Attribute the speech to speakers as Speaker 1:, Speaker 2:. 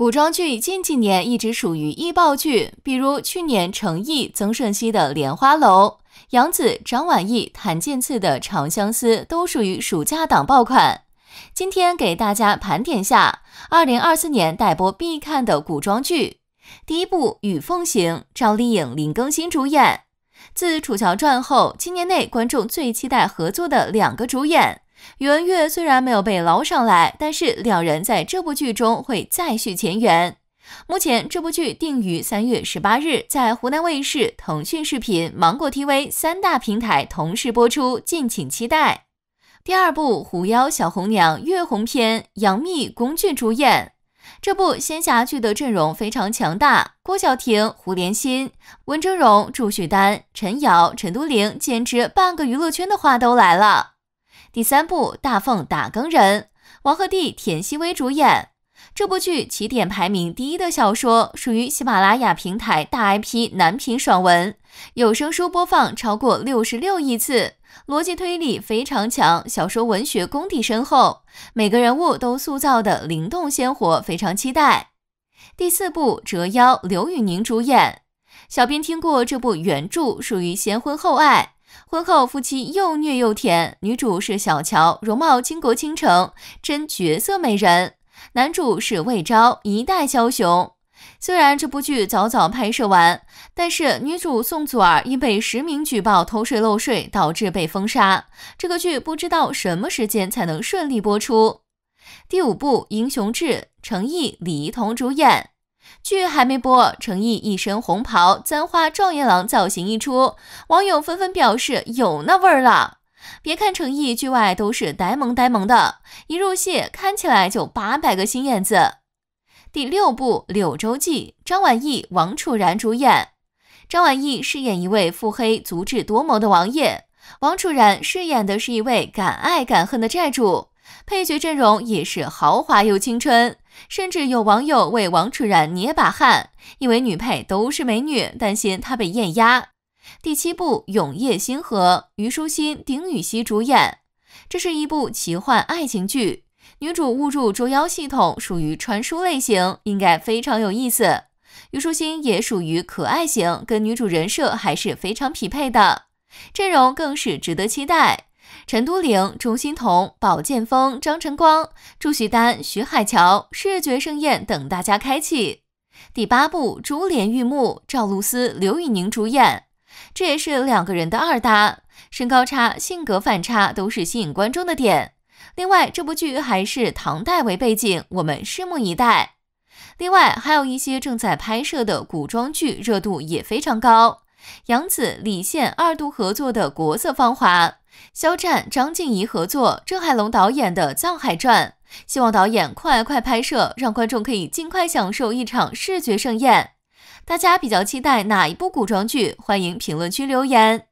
Speaker 1: 古装剧近几年一直属于易爆剧，比如去年成毅、曾舜晞的《莲花楼》，杨紫、张晚意、谭健次的《长相思》，都属于暑假档爆款。今天给大家盘点下2024年待播必看的古装剧。第一部《与凤行》，赵丽颖、林更新主演，自《楚乔传》后，今年内观众最期待合作的两个主演。宇文玥虽然没有被捞上来，但是两人在这部剧中会再续前缘。目前这部剧定于三月十八日在湖南卫视、腾讯视频、芒果 TV 三大平台同时播出，敬请期待。第二部《狐妖小红娘·月红篇》，杨幂、龚俊主演。这部仙侠剧的阵容非常强大，郭晓婷、胡连心、温峥嵘、祝绪丹、陈瑶、陈都灵，简直半个娱乐圈的话都来了。第三部《大奉打更人》，王鹤棣、田曦薇主演。这部剧起点排名第一的小说，属于喜马拉雅平台大 IP 男频爽文，有声书播放超过六十六亿次，逻辑推理非常强，小说文学功底深厚，每个人物都塑造的灵动鲜活，非常期待。第四部《折腰》，刘宇宁主演。小编听过这部原著，属于先婚后爱。婚后夫妻又虐又甜，女主是小乔，容貌倾国倾城，真绝色美人。男主是魏昭，一代枭雄。虽然这部剧早早拍摄完，但是女主宋祖儿因被实名举报偷税漏税，导致被封杀。这个剧不知道什么时间才能顺利播出。第五部《英雄志》，成毅、李一桐主演。剧还没播，成毅一身红袍、簪花状元郎造型一出，网友纷纷表示有那味儿了。别看成毅剧外都是呆萌呆萌的，一入戏看起来就八百个心眼子。第六部《柳州记》，张晚意、王楚然主演。张晚意饰演一位腹黑、足智多谋的王爷，王楚然饰演的是一位敢爱敢恨的债主。配角阵容也是豪华又青春。甚至有网友为王楚然捏把汗，因为女配都是美女，担心她被艳压。第七部《永夜星河》，虞书欣、丁禹兮主演，这是一部奇幻爱情剧，女主误入捉妖系统，属于穿书类型，应该非常有意思。虞书欣也属于可爱型，跟女主人设还是非常匹配的，阵容更是值得期待。陈都灵、钟欣桐、宝剑锋、张晨光、祝绪丹、徐海乔，视觉盛宴等大家开启。第八部《珠帘玉幕》，赵露思、刘宇宁主演，这也是两个人的二搭，身高差、性格反差都是吸引观众的点。另外，这部剧还是唐代为背景，我们拭目以待。另外，还有一些正在拍摄的古装剧，热度也非常高。杨紫、李现二度合作的《国色芳华》，肖战、张婧仪合作，郑海龙导演的《藏海传》，希望导演快快拍摄，让观众可以尽快享受一场视觉盛宴。大家比较期待哪一部古装剧？欢迎评论区留言。